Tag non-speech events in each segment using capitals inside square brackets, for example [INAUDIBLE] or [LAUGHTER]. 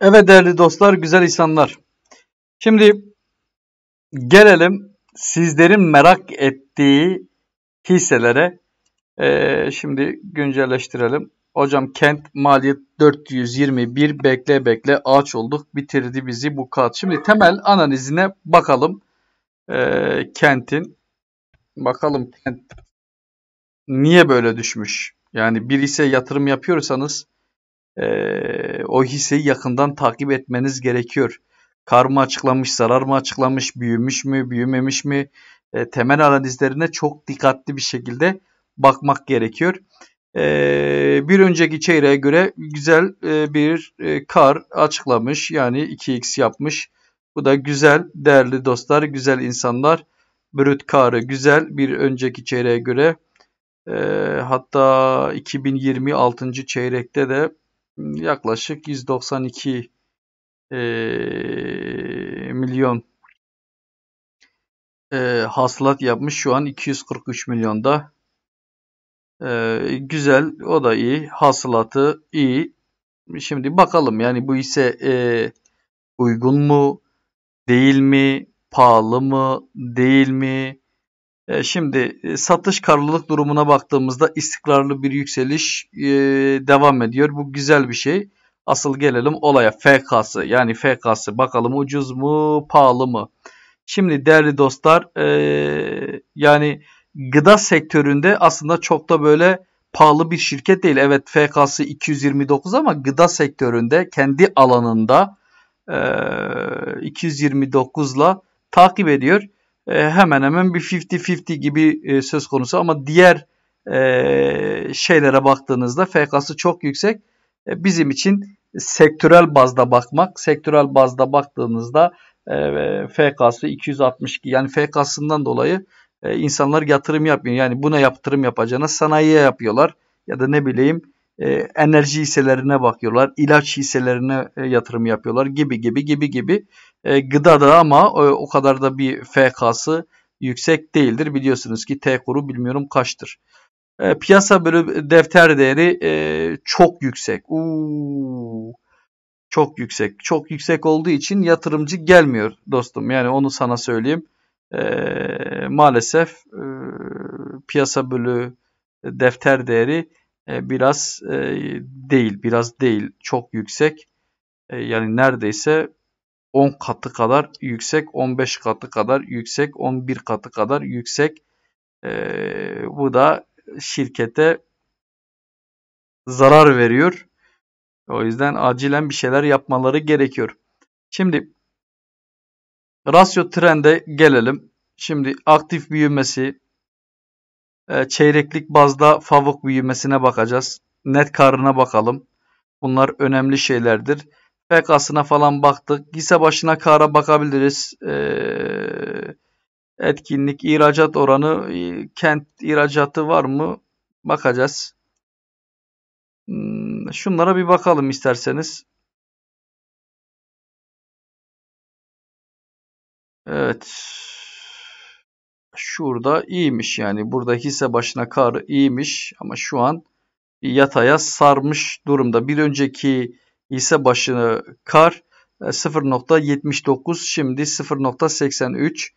Evet değerli dostlar, güzel insanlar. Şimdi gelelim sizlerin merak ettiği hisselere. Ee, şimdi güncelleştirelim. Hocam kent maliyet 421 bekle bekle ağaç olduk bitirdi bizi bu kat. Şimdi temel analizine bakalım ee, kentin. Bakalım kent niye böyle düşmüş? Yani bir ise yatırım yapıyorsanız e, o hisseyi yakından takip etmeniz gerekiyor. Kar mı açıklamış, zarar mı açıklamış, büyümüş mü, büyümemiş mi? E, temel analizlerine çok dikkatli bir şekilde bakmak gerekiyor. E, bir önceki çeyreğe göre güzel e, bir e, kar açıklamış. Yani 2x yapmış. Bu da güzel değerli dostlar, güzel insanlar. Brüt karı güzel bir önceki çeyreğe göre. E, hatta 2026. çeyrekte de yaklaşık 192 e, milyon e, hasılat yapmış. Şu an 243 milyonda. E, güzel. O da iyi. Hasılatı iyi. Şimdi bakalım yani bu ise e, uygun mu? Değil mi? Pahalı mı? Değil mi? E, şimdi e, satış karlılık durumuna baktığımızda istikrarlı bir yükseliş e, devam ediyor. Bu güzel bir şey. Asıl gelelim olaya FK'sı yani FK'sı bakalım ucuz mu pahalı mı? Şimdi değerli dostlar yani gıda sektöründe aslında çok da böyle pahalı bir şirket değil. Evet FK'sı 229 ama gıda sektöründe kendi alanında 229 ile takip ediyor. Ee, hemen hemen bir 50-50 gibi e, söz konusu ama diğer e, şeylere baktığınızda FK'sı çok yüksek. E, bizim için sektörel bazda bakmak, sektörel bazda baktığınızda FK'sı 262 yani FK'sından dolayı insanlar yatırım yapmıyor. Yani buna yatırım yapacağına sanayiye yapıyorlar ya da ne bileyim enerji hisselerine bakıyorlar, ilaç hisselerine yatırım yapıyorlar gibi gibi gibi gibi. E, gıda da ama e, o kadar da bir FK'sı yüksek değildir. Biliyorsunuz ki T kuru bilmiyorum kaçtır. E, piyasa bölü defter değeri çok yüksek. Uuu, çok yüksek. Çok yüksek olduğu için yatırımcı gelmiyor dostum. Yani onu sana söyleyeyim. maalesef piyasa bölü defter değeri biraz değil. Biraz değil. Çok yüksek. yani neredeyse 10 katı kadar yüksek, 15 katı kadar yüksek, 11 katı kadar yüksek. E, bu da şirkete zarar veriyor. O yüzden acilen bir şeyler yapmaları gerekiyor. Şimdi rasyo trende gelelim. Şimdi aktif büyümesi, e, çeyreklik bazda favuk büyümesine bakacağız. Net karına bakalım. Bunlar önemli şeylerdir. PK'sına falan baktık. Gise başına kara bakabiliriz. Ee, etkinlik, ihracat oranı, e, kent ihracatı var mı? Bakacağız. Hmm, şunlara bir bakalım isterseniz. Evet. Şurada iyiymiş yani. Burada hisse başına kar iyiymiş ama şu an yataya sarmış durumda. Bir önceki ise başına kar 0.79 e, şimdi 0.83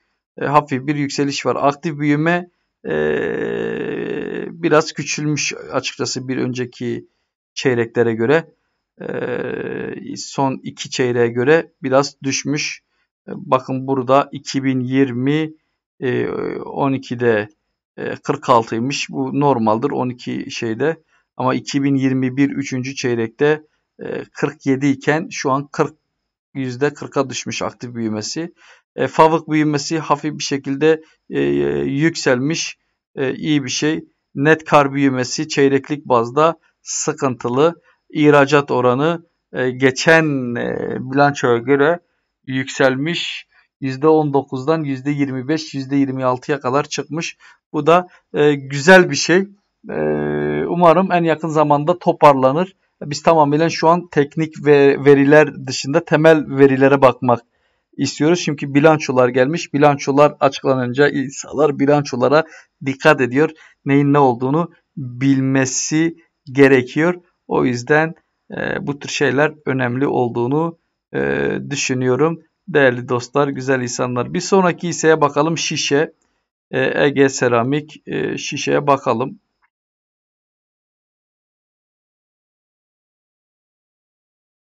e, hafif bir yükseliş var. Aktif büyüme e, biraz küçülmüş açıkçası bir önceki çeyreklere göre. son iki çeyreğe göre biraz düşmüş. Bakın burada 2020 12'de 46'ymış. Bu normaldir 12 şeyde. Ama 2021 3. çeyrekte 47 e, iken şu an 40 %40'a düşmüş aktif büyümesi. E, fabrik büyümesi hafif bir şekilde e, e, yükselmiş. E, iyi bir şey. Net kar büyümesi çeyreklik bazda sıkıntılı. İhracat oranı e, geçen e, bilançoya göre yükselmiş. %19'dan %25, %26'ya kadar çıkmış. Bu da e, güzel bir şey. E, umarım en yakın zamanda toparlanır. Biz tamamıyla şu an teknik ve veriler dışında temel verilere bakmak istiyoruz. Çünkü bilançolar gelmiş. Bilançolar açıklanınca insanlar bilançolara dikkat ediyor. Neyin ne olduğunu bilmesi gerekiyor. O yüzden e, bu tür şeyler önemli olduğunu e, düşünüyorum. Değerli dostlar, güzel insanlar. Bir sonraki hisseye bakalım şişe. E, Ege Seramik e, şişeye bakalım.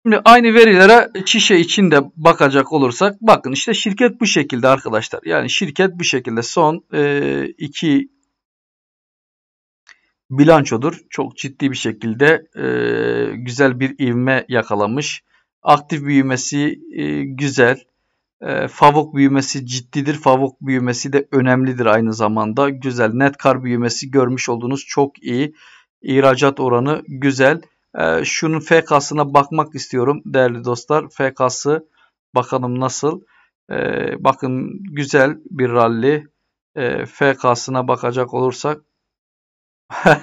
Şimdi aynı verilere şişe içinde bakacak olursak bakın işte şirket bu şekilde arkadaşlar. Yani şirket bu şekilde son e, iki bilançodur. Çok ciddi bir şekilde e, güzel bir ivme yakalamış. Aktif büyümesi e, güzel. E, favok büyümesi ciddidir. Favok büyümesi de önemlidir aynı zamanda. Güzel. Net kar büyümesi görmüş olduğunuz çok iyi. İhracat oranı güzel. Güzel ee, şunun FK'sına bakmak istiyorum değerli dostlar. FK'sı bakalım nasıl. E, bakın güzel bir ralli. E, ee, FK'sına bakacak olursak. [LAUGHS]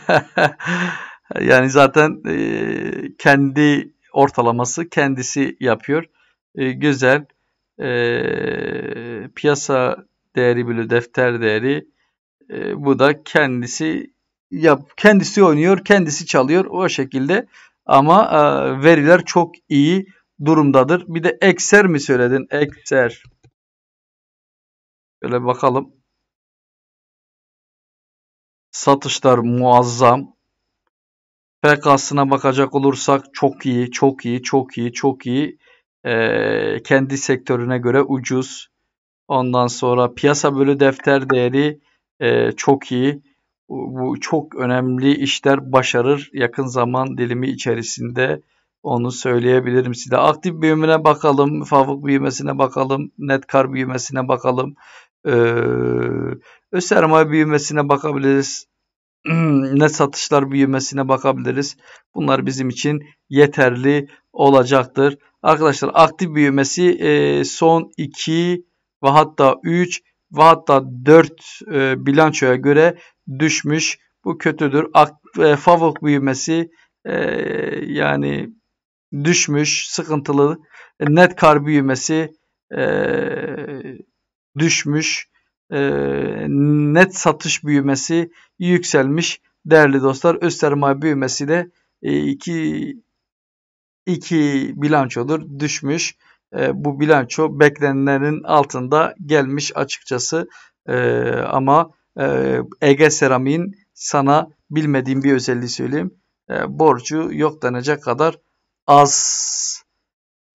yani zaten e, kendi ortalaması kendisi yapıyor. E, güzel. E, piyasa değeri bölü defter değeri. E, bu da kendisi ya kendisi oynuyor, kendisi çalıyor o şekilde. Ama e, veriler çok iyi durumdadır. Bir de ekser mi söyledin? Ekser. Böyle bakalım. Satışlar muazzam. PK'sına bakacak olursak çok iyi, çok iyi, çok iyi, çok iyi. Ee, kendi sektörüne göre ucuz. Ondan sonra piyasa bölü defter değeri e, çok iyi bu çok önemli işler başarır yakın zaman dilimi içerisinde onu söyleyebilirim size. Aktif büyümüne bakalım, müfavık büyümesine bakalım, net kar büyümesine bakalım, ee, sermaye büyümesine bakabiliriz, [CLEARS THROAT] net satışlar büyümesine bakabiliriz. Bunlar bizim için yeterli olacaktır. Arkadaşlar aktif büyümesi e, son 2 ve hatta 3 ve hatta 4 e, bilançoya göre düşmüş. Bu kötüdür. Ak, e, favuk büyümesi e, yani düşmüş, sıkıntılı. E, net kar büyümesi e, düşmüş. E, net satış büyümesi yükselmiş. Değerli dostlar öz sermaye büyümesi de e, iki, iki bilançodur düşmüş. E, bu bilanço beklenenlerin altında gelmiş açıkçası. E, ama e, Ege Seramik'in sana bilmediğim bir özelliği söyleyeyim. E, borcu yok denecek kadar az.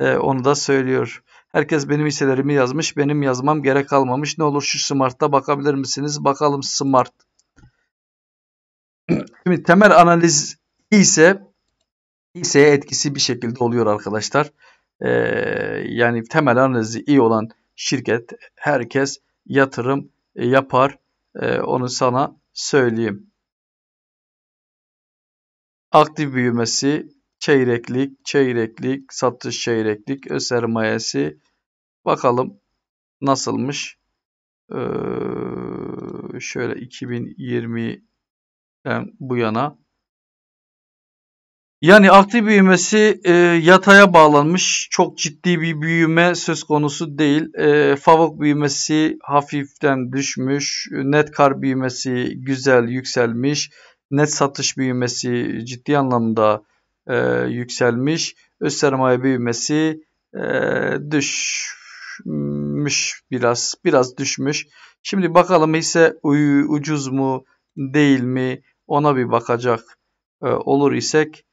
E, onu da söylüyor. Herkes benim hisselerimi yazmış. Benim yazmam gerek kalmamış. Ne olur şu Smart'ta bakabilir misiniz? Bakalım Smart. [CLEARS THROAT] Şimdi temel analiz ise ise etkisi bir şekilde oluyor arkadaşlar. Ee, yani temel analizi iyi olan şirket herkes yatırım yapar. Ee, onu sana söyleyeyim. Aktif büyümesi çeyreklik, çeyreklik, satış çeyreklik, öz sermayesi bakalım nasılmış. Ee, şöyle 2020'den bu yana yani aktif büyümesi e, yataya bağlanmış çok ciddi bir büyüme söz konusu değil. E, favok büyümesi hafiften düşmüş, net kar büyümesi güzel yükselmiş, net satış büyümesi ciddi anlamda e, yükselmiş, öz sermaye büyümesi e, düşmüş biraz, biraz düşmüş. Şimdi bakalım ise ucuz mu değil mi ona bir bakacak e, olur isek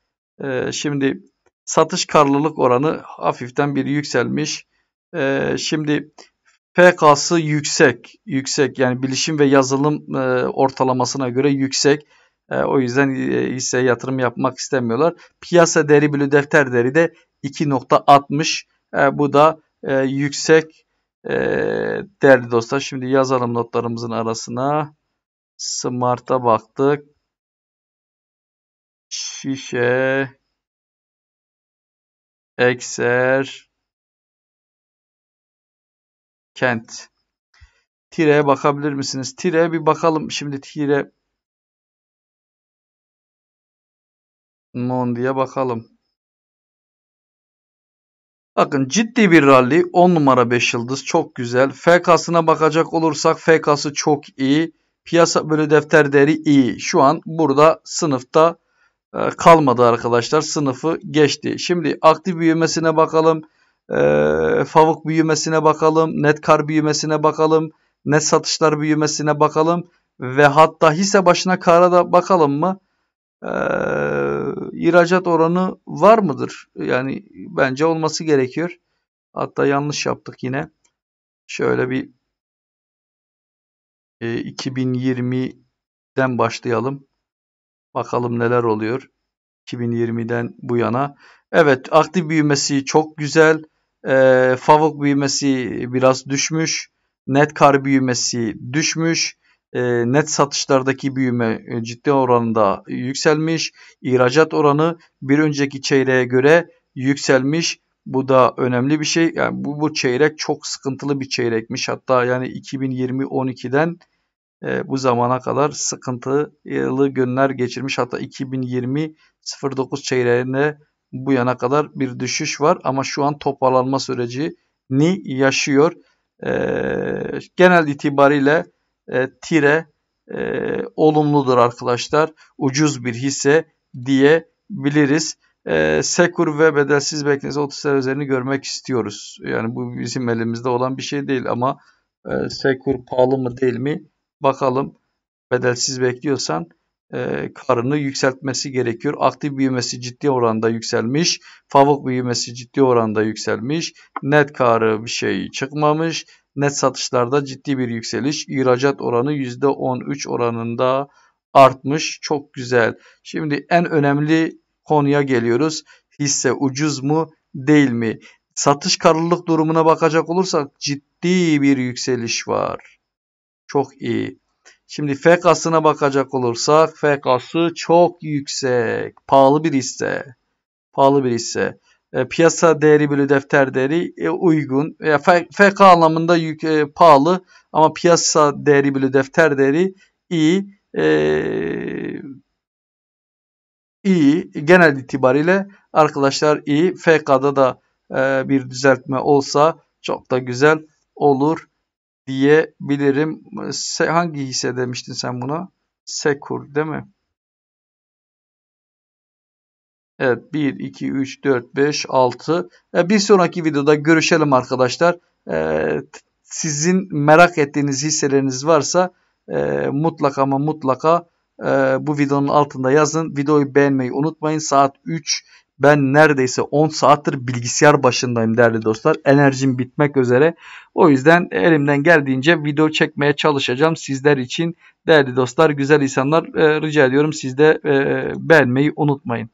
e, şimdi satış karlılık oranı hafiften bir yükselmiş. E, şimdi PK'sı yüksek. Yüksek yani bilişim ve yazılım e, ortalamasına göre yüksek. E, o yüzden e, hisseye yatırım yapmak istemiyorlar. Piyasa değeri bölü defter deri de 2.60. E, bu da e, yüksek e, değerli dostlar. Şimdi yazalım notlarımızın arasına. Smart'a baktık şişe, ekser, kent. Tire'ye bakabilir misiniz? Tire'ye bir bakalım. Şimdi tire non diye bakalım. Bakın ciddi bir rally. 10 numara 5 yıldız. Çok güzel. FK'sına bakacak olursak FK'sı çok iyi. Piyasa bölü defter değeri iyi. Şu an burada sınıfta ee, kalmadı arkadaşlar. Sınıfı geçti. Şimdi aktif büyümesine bakalım. Ee, favuk büyümesine bakalım. Net kar büyümesine bakalım. Net satışlar büyümesine bakalım. Ve hatta hisse başına kara da bakalım mı? E, oranı var mıdır? Yani bence olması gerekiyor. Hatta yanlış yaptık yine. Şöyle bir 2020'den e, başlayalım. Bakalım neler oluyor 2020'den bu yana. Evet aktif büyümesi çok güzel. E, favok büyümesi biraz düşmüş. Net kar büyümesi düşmüş. E, net satışlardaki büyüme e, ciddi oranda yükselmiş. İhracat oranı bir önceki çeyreğe göre yükselmiş. Bu da önemli bir şey. Yani bu, bu çeyrek çok sıkıntılı bir çeyrekmiş. Hatta yani 2020 12'den e, bu zamana kadar sıkıntılı günler geçirmiş. Hatta 2020 09 çeyreğinde bu yana kadar bir düşüş var ama şu an toparlanma sürecini yaşıyor. E, genel itibariyle e, tire e, olumludur arkadaşlar. Ucuz bir hisse diyebiliriz. E, Sekur ve bedelsiz beklentisi 30 sene üzerini görmek istiyoruz. Yani bu bizim elimizde olan bir şey değil ama e, Sekur pahalı mı değil mi Bakalım bedelsiz bekliyorsan e, karını yükseltmesi gerekiyor. Aktif büyümesi ciddi oranda yükselmiş. Favuk büyümesi ciddi oranda yükselmiş. Net karı bir şey çıkmamış. Net satışlarda ciddi bir yükseliş. İhracat oranı %13 oranında artmış. Çok güzel. Şimdi en önemli konuya geliyoruz. Hisse ucuz mu değil mi? Satış karlılık durumuna bakacak olursak ciddi bir yükseliş var. Çok iyi. Şimdi F kasına bakacak olursak FK'sı çok yüksek. Pahalı bir hisse. Pahalı bir hisse. E, piyasa değeri bölü defter değeri e, uygun. E, FK anlamında yük, e, pahalı ama piyasa değeri bölü defter değeri iyi. E, iyi. Genel itibariyle arkadaşlar iyi. FK'da da e, bir düzeltme olsa çok da güzel olur diyebilirim. Hangi hisse demiştin sen buna? Sekur değil mi? Evet 1, 2, 3, 4, 5, 6. Bir sonraki videoda görüşelim arkadaşlar. E, sizin merak ettiğiniz hisseleriniz varsa e, mutlaka ama mutlaka e, bu videonun altında yazın. Videoyu beğenmeyi unutmayın. Saat 3 ben neredeyse 10 saattir bilgisayar başındayım değerli dostlar. Enerjim bitmek üzere. O yüzden elimden geldiğince video çekmeye çalışacağım sizler için. Değerli dostlar, güzel insanlar e, rica ediyorum siz de e, beğenmeyi unutmayın.